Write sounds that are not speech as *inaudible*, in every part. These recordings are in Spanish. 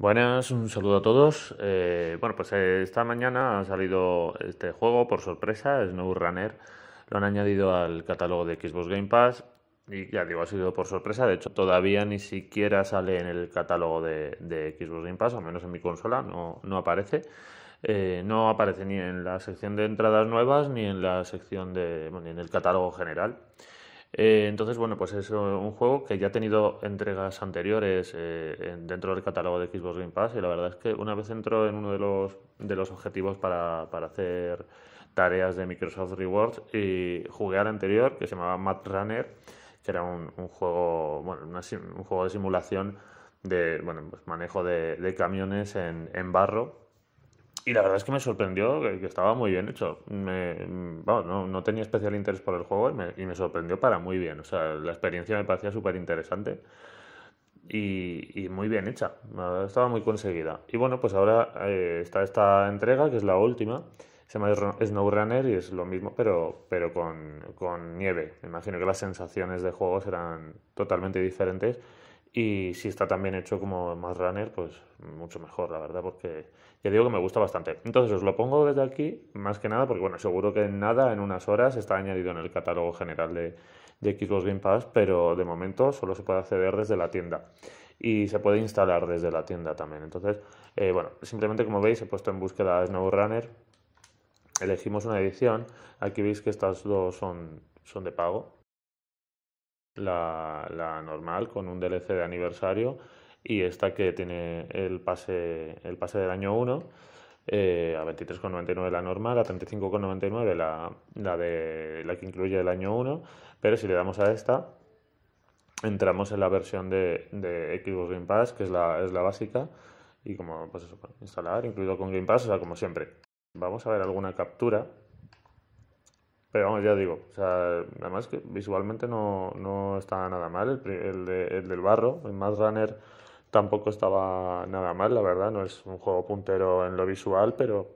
Buenas, un saludo a todos. Eh, bueno, pues eh, esta mañana ha salido este juego por sorpresa, Snow Runner. Lo han añadido al catálogo de Xbox Game Pass y ya digo, ha salido por sorpresa. De hecho, todavía ni siquiera sale en el catálogo de, Xbox Game Pass, al menos en mi consola, no, no aparece. Eh, no aparece ni en la sección de entradas nuevas ni en la sección de, bueno, ni en el catálogo general. Eh, entonces, bueno, pues es un juego que ya ha tenido entregas anteriores eh, dentro del catálogo de Xbox Game Pass y la verdad es que una vez entró en uno de los, de los objetivos para, para hacer tareas de Microsoft Rewards y jugué al anterior que se llamaba Mad Runner, que era un, juego, bueno, un juego de simulación de bueno, pues manejo de, camiones en barro y la verdad es que me sorprendió que, estaba muy bien hecho. Me, mm, no, no, tenía especial interés por el juego y me, sorprendió para muy bien. O sea, la experiencia me parecía súper interesante y, y, muy bien hecha. Estaba muy conseguida. Y bueno, pues ahora eh, está esta entrega, que es la última. Se llama Snow Runner y es lo mismo, pero, pero con, con nieve. Me imagino que las sensaciones de juego serán totalmente diferentes y si está también hecho como más runner, pues mucho mejor, la verdad, porque ya digo que me gusta bastante. Entonces os lo pongo desde aquí, más que nada, porque bueno, seguro que en nada, en unas horas, está añadido en el catálogo general de, de Game Pass, pero de momento solo se puede acceder desde la tienda. Y se puede instalar desde la tienda también. Entonces, eh, bueno, simplemente como veis, he puesto en búsqueda Snow Runner elegimos una edición. Aquí veis que estas dos son, son de pago, la, la normal con un DLC de aniversario y esta que tiene el pase, el pase del año 1 eh, a 23,99 la normal, a 35,99 la, la, de, la que incluye el año 1, pero si le damos a esta entramos en la versión de, de Xbox Game Pass, que es la, es la básica, y como pues eso, instalar, incluido con Game Pass, o sea, como siempre. Vamos a ver alguna captura pero vamos, ya digo, o sea, además que visualmente no, no estaba nada mal. El, del barro, el Mad Runner, tampoco estaba nada mal, la verdad. No es un juego puntero en lo visual, pero,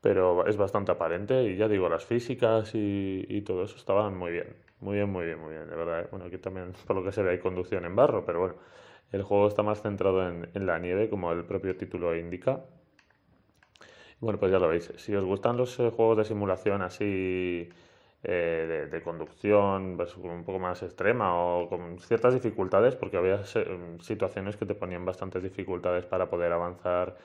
pero es bastante aparente. Y ya digo, las físicas y, y todo eso estaban muy bien. Muy bien, muy bien, muy bien, de verdad. ¿eh? Bueno, aquí también, *laughs* por lo que se ve, hay conducción en barro, pero bueno. El juego está más centrado en, la nieve, como el propio título indica. Bueno, pues ya lo veis. Si os gustan los eh, juegos de simulación así eh, de, conducción pues, un poco más extrema o con ciertas dificultades, porque había mm, situaciones que te ponían bastantes dificultades para poder avanzar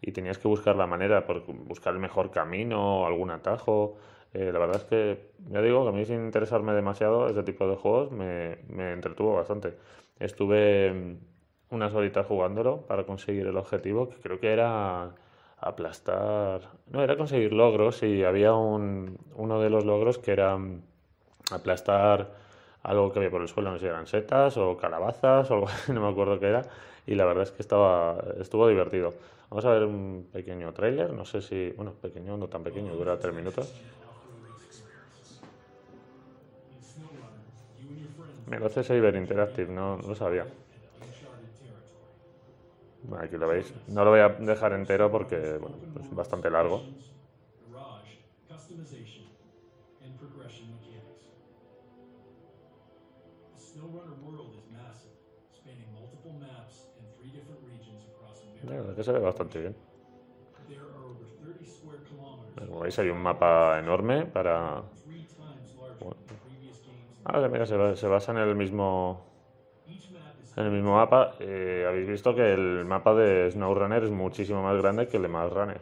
y tenías que buscar la manera, por buscar el mejor camino o algún atajo. Eh, la verdad es que, ya digo, que a mí sin interesarme demasiado este tipo de juegos me, me entretuvo bastante. Estuve mm, unas horitas jugándolo para conseguir el objetivo, que creo que era aplastar. No, era conseguir logros y había un, uno de los logros que era mm, aplastar algo que había por el suelo, no sé si eran setas o calabazas o algo *laughs* no me acuerdo qué era. Y la verdad es que estaba, estuvo divertido. Vamos a ver un pequeño trailer, no sé si, bueno, pequeño, no tan pequeño, dura tres minutos. Me lo hace Interactive, no lo sabía. Aquí lo veis. No lo voy a dejar entero porque es bastante largo. La que se ve bastante bien. Como veis hay un mapa enorme para... Bueno. Ah, mira, se, basa en el mismo en El mismo mapa, eh, habéis visto que el mapa de Snow Runner es muchísimo más grande que el de Mad Runner.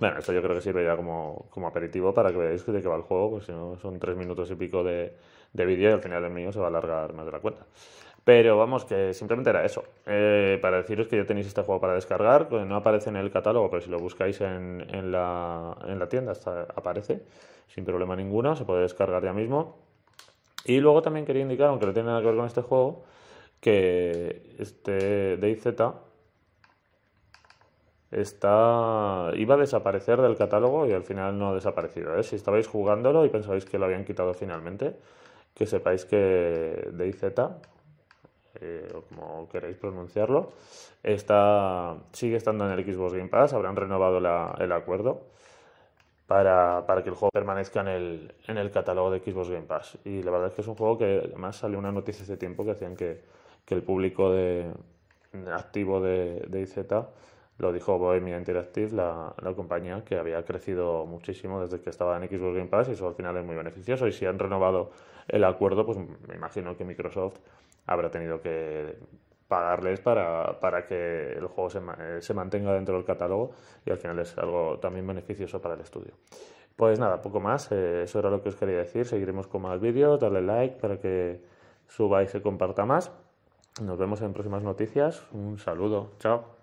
Bueno, esto yo creo que sirve ya como, como aperitivo para que veáis de qué va el juego, pues si no son tres minutos y pico de, de vídeo y al final el mío se va a alargar más de la cuenta. Pero vamos, que simplemente era eso. Eh, para deciros que ya tenéis este juego para descargar. No aparece en el catálogo, pero si lo buscáis en, la, tienda aparece. Sin problema ninguno. Se puede descargar ya mismo. Y luego también quería indicar, aunque no tiene nada que ver con este juego, que este DayZ está iba a desaparecer del catálogo y al final no ha desaparecido. ¿eh? Si estabais jugándolo y pensabais que lo habían quitado finalmente, que sepáis que DayZ eh, o como queréis pronunciarlo, está, sigue estando en el Xbox Game Pass, habrán renovado el acuerdo para, para, que el juego permanezca en el, en el catálogo de Xbox Game Pass. Y la verdad es que es un juego que además salió una noticia hace tiempo que hacían que, que el público de, activo de, de IZ lo dijo Bohemia Interactive, la, la, compañía que había crecido muchísimo desde que estaba en Xbox Game Pass y eso al final es muy beneficioso. Y si han renovado el acuerdo, pues me imagino que Microsoft habrá tenido que pagarles para, que el juego eh, se, mantenga dentro del catálogo y al final es algo también beneficioso para el estudio. Pues nada, poco más, eh, eso era lo que os quería decir, seguiremos con más vídeos, darle like para que suba y se comparta más. Nos vemos en próximas noticias, un saludo, chao.